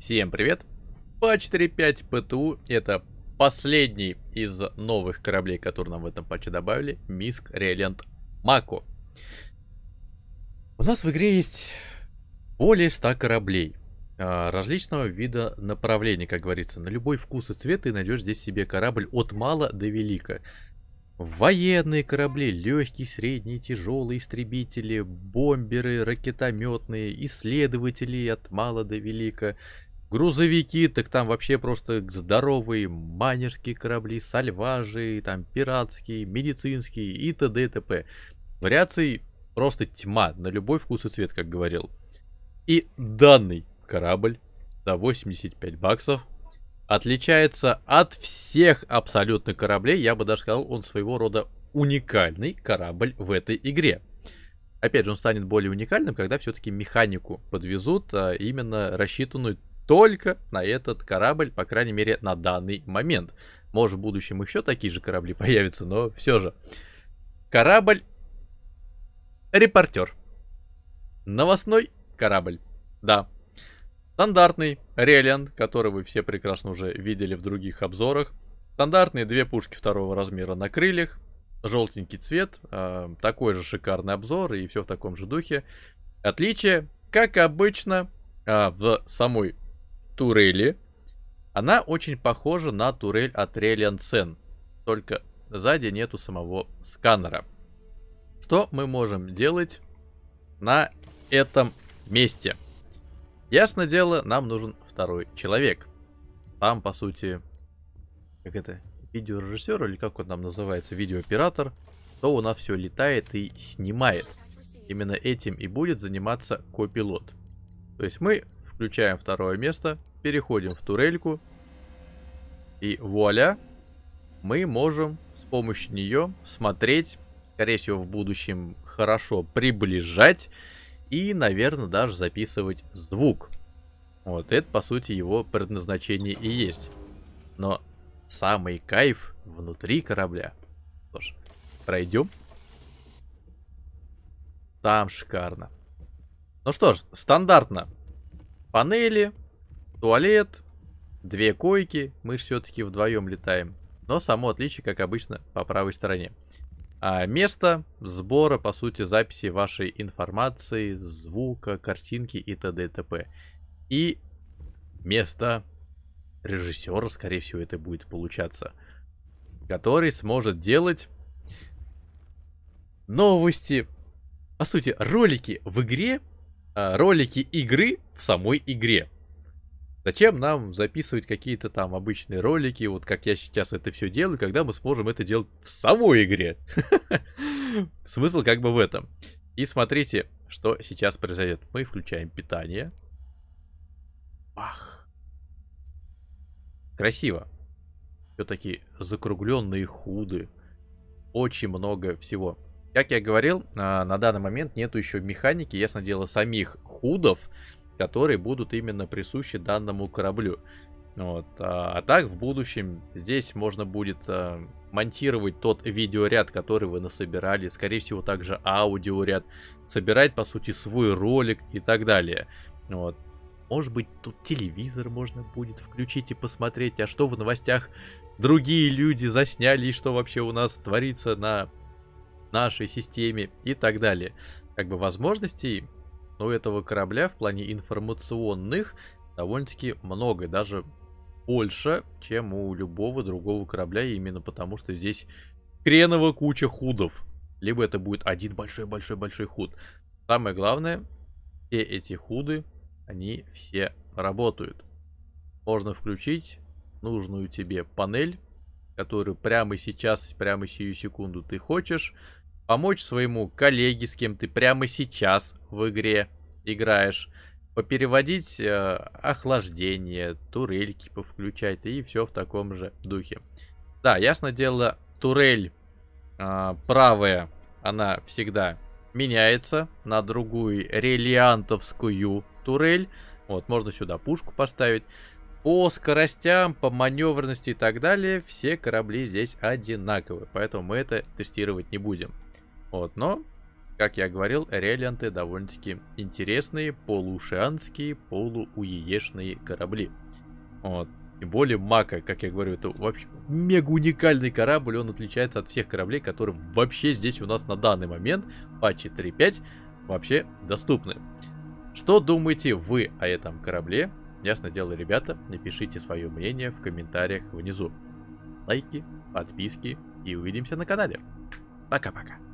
Всем привет! Па-45 ПТУ это последний из новых кораблей, которые нам в этом патче добавили, Миск Реалент Мако. У нас в игре есть более 100 кораблей а, различного вида направлений, как говорится. На любой вкус и цвет ты найдешь здесь себе корабль от мала до велика. Военные корабли, легкие, средние, тяжелые истребители, бомберы, ракетометные, исследователи от мала до велика, грузовики, так там вообще просто здоровые майнерские корабли, сальважи, там пиратские, медицинские и т.д. и т.п. Вариаций просто тьма на любой вкус и цвет, как говорил. И данный корабль за 85 баксов отличается от всех абсолютно кораблей. Я бы даже сказал, он своего рода уникальный корабль в этой игре. Опять же, он станет более уникальным, когда все-таки механику подвезут, а именно рассчитанную только на этот корабль, по крайней мере, на данный момент. Может, в будущем еще такие же корабли появятся, но все же. Корабль репортер. Новостной корабль. Да. Стандартный Релиант, который вы все прекрасно уже видели в других обзорах. Стандартные две пушки второго размера на крыльях. Желтенький цвет. Э, такой же шикарный обзор и все в таком же духе. Отличие, как обычно, э, в самой турели. Она очень похожа на турель от Релиансен, только сзади нету самого сканера. Что мы можем делать на этом месте? Ясно дело, нам нужен второй человек. Там, по сути, как это, видеорежиссер или как он там называется, видеооператор, то у нас все летает и снимает. Именно этим и будет заниматься копилот. То есть мы Включаем второе место, переходим в турельку. И вуаля, мы можем с помощью нее смотреть, скорее всего, в будущем хорошо приближать и, наверное, даже записывать звук. Вот это, по сути, его предназначение и есть. Но самый кайф внутри корабля. Что ж, пройдем. Там шикарно. Ну что ж, стандартно. Панели, туалет, две койки. Мы же все-таки вдвоем летаем. Но само отличие, как обычно, по правой стороне. А место сбора, по сути, записи вашей информации, звука, картинки и т.д. и т.п. И место режиссера, скорее всего, это будет получаться, который сможет делать новости, по сути, ролики в игре а, ролики игры в самой игре. Зачем нам записывать какие-то там обычные ролики, вот как я сейчас это все делаю, когда мы сможем это делать в самой игре? Смысл как бы в этом. И смотрите, что сейчас произойдет. Мы включаем питание. Бах. Красиво. Все-таки закругленные худы. Очень много всего. Как я говорил, а, на данный момент нету еще механики, ясно дело, самих худов, которые будут именно присущи данному кораблю. Вот. А, а так в будущем здесь можно будет а, монтировать тот видеоряд, который вы насобирали, скорее всего также аудиоряд, собирать по сути свой ролик и так далее. Вот. Может быть тут телевизор можно будет включить и посмотреть, а что в новостях другие люди засняли и что вообще у нас творится на нашей системе и так далее. Как бы возможностей у этого корабля в плане информационных довольно-таки много, даже больше, чем у любого другого корабля, именно потому что здесь хреново куча худов. Либо это будет один большой-большой-большой худ. Самое главное, все эти худы, они все работают. Можно включить нужную тебе панель, которую прямо сейчас, прямо сию секунду ты хочешь помочь своему коллеге, с кем ты прямо сейчас в игре играешь, попереводить э, охлаждение, турельки повключать и все в таком же духе. Да, ясно дело, турель э, правая, она всегда меняется на другую релиантовскую турель. Вот, можно сюда пушку поставить. По скоростям, по маневренности и так далее, все корабли здесь одинаковые, поэтому мы это тестировать не будем. Вот, но, как я говорил, релианты довольно-таки интересные полушианские, полууеешные корабли. Вот. Тем более Мака, как я говорю, это вообще мега уникальный корабль, он отличается от всех кораблей, которые вообще здесь у нас на данный момент, патчи 3.5, вообще доступны. Что думаете вы о этом корабле? Ясно дело, ребята, напишите свое мнение в комментариях внизу. Лайки, подписки и увидимся на канале. Пока-пока.